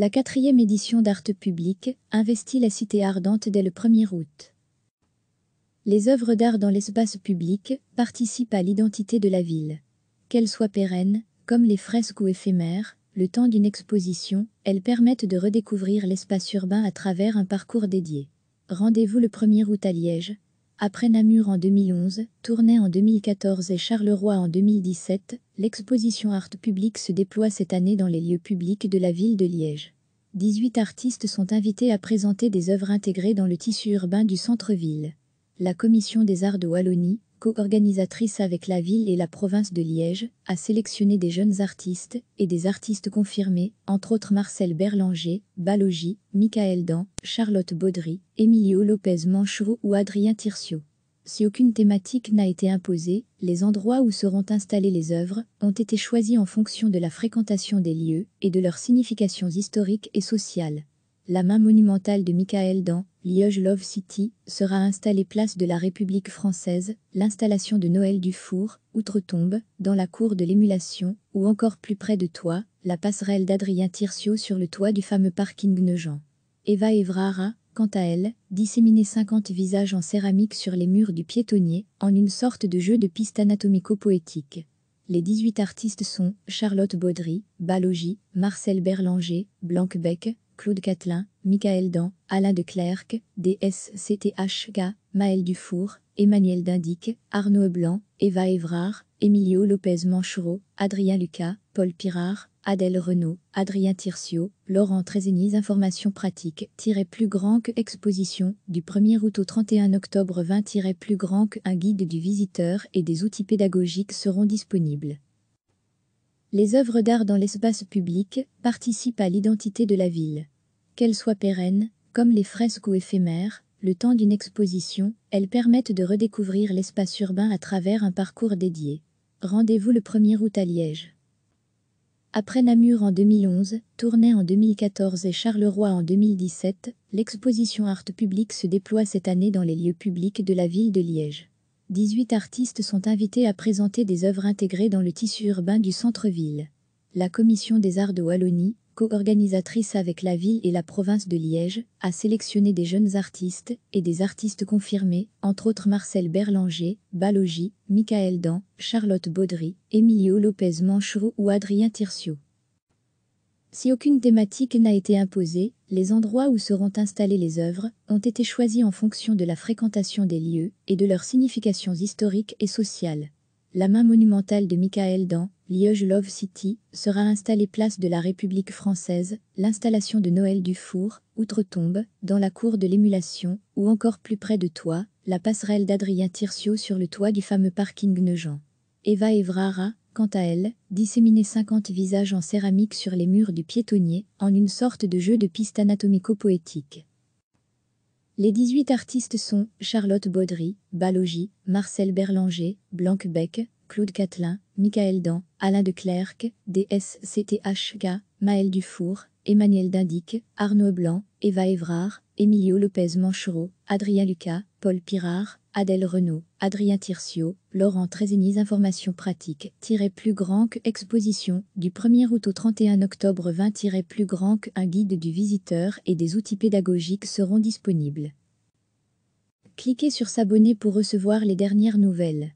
La quatrième édition d'Art Public investit la cité ardente dès le 1er août. Les œuvres d'art dans l'espace public participent à l'identité de la ville. Qu'elles soient pérennes, comme les fresques ou éphémères, le temps d'une exposition, elles permettent de redécouvrir l'espace urbain à travers un parcours dédié. Rendez-vous le 1er août à Liège, après Namur en 2011, Tournai en 2014 et Charleroi en 2017, l'exposition Art Public se déploie cette année dans les lieux publics de la ville de Liège. 18 artistes sont invités à présenter des œuvres intégrées dans le tissu urbain du centre-ville. La Commission des Arts de Wallonie, co-organisatrice avec la ville et la province de Liège, a sélectionné des jeunes artistes et des artistes confirmés, entre autres Marcel Berlanger, Balogi, Michael Dan, Charlotte Baudry, Emilio Lopez Manchot ou Adrien Tircio. Si aucune thématique n'a été imposée, les endroits où seront installées les œuvres ont été choisis en fonction de la fréquentation des lieux et de leurs significations historiques et sociales. La main monumentale de Michael Dan « Liège Love City sera installée place de la République française, l'installation de Noël Dufour, Outre-Tombe, dans la cour de l'émulation, ou encore plus près de toi, la passerelle d'Adrien Tircio sur le toit du fameux parking Nogent. Eva Evrara, quant à elle, disséminé 50 visages en céramique sur les murs du piétonnier, en une sorte de jeu de piste anatomico-poétique. Les 18 artistes sont Charlotte Baudry, Balogi, Marcel Berlanger, Beck. Claude Catelin, Michael Dan, Alain de Clercq, DSCTHK, Maël Dufour, Emmanuel Dindic, Arnaud Blanc, Eva Evrard, Emilio Lopez Manchereau, Adrien Lucas, Paul Pirard, Adèle Renault, Adrien Tircio, Laurent Trezénis Informations pratiques-plus grand que exposition du 1er août au 31 octobre 20-plus grand que un guide du visiteur et des outils pédagogiques seront disponibles. Les œuvres d'art dans l'espace public participent à l'identité de la ville. Qu'elles soient pérennes, comme les fresques ou éphémères, le temps d'une exposition, elles permettent de redécouvrir l'espace urbain à travers un parcours dédié. Rendez-vous le 1er août à Liège. Après Namur en 2011, Tournai en 2014 et Charleroi en 2017, l'exposition Art Public se déploie cette année dans les lieux publics de la ville de Liège. 18 artistes sont invités à présenter des œuvres intégrées dans le tissu urbain du centre-ville. La Commission des Arts de Wallonie, co-organisatrice avec la ville et la province de Liège, a sélectionné des jeunes artistes et des artistes confirmés, entre autres Marcel Berlanger, Balogi, Michael Dan, Charlotte Baudry, Emilio Lopez Manchot ou Adrien Tirsio. Si aucune thématique n'a été imposée, les endroits où seront installées les œuvres ont été choisis en fonction de la fréquentation des lieux et de leurs significations historiques et sociales. La main monumentale de Michael Dan, Liège Love City, sera installée place de la République française, l'installation de Noël Dufour, Outre-Tombe, dans la cour de l'émulation, ou encore plus près de toi, la passerelle d'Adrien Tircio sur le toit du fameux parking Neugent. Eva Evrara, quant à elle, disséminer 50 visages en céramique sur les murs du piétonnier, en une sorte de jeu de pistes anatomico-poétique. Les 18 artistes sont Charlotte Baudry, Balogie, Marcel Berlanger, Blanc-Beck, Claude Catelin, Michael Dan, Alain de Clercq, DSCTHK, Maël Dufour, Emmanuel Dindic, Arnaud Blanc, Eva Evrard, Emilio Lopez Manchereau, Adrien Lucas, Paul Pirard, Adèle Renault, Adrien Tircio, Laurent Trezénis Informations pratiques plus grand que exposition du 1er août au 31 octobre 20 plus grand que un guide du visiteur et des outils pédagogiques seront disponibles. Cliquez sur s'abonner pour recevoir les dernières nouvelles.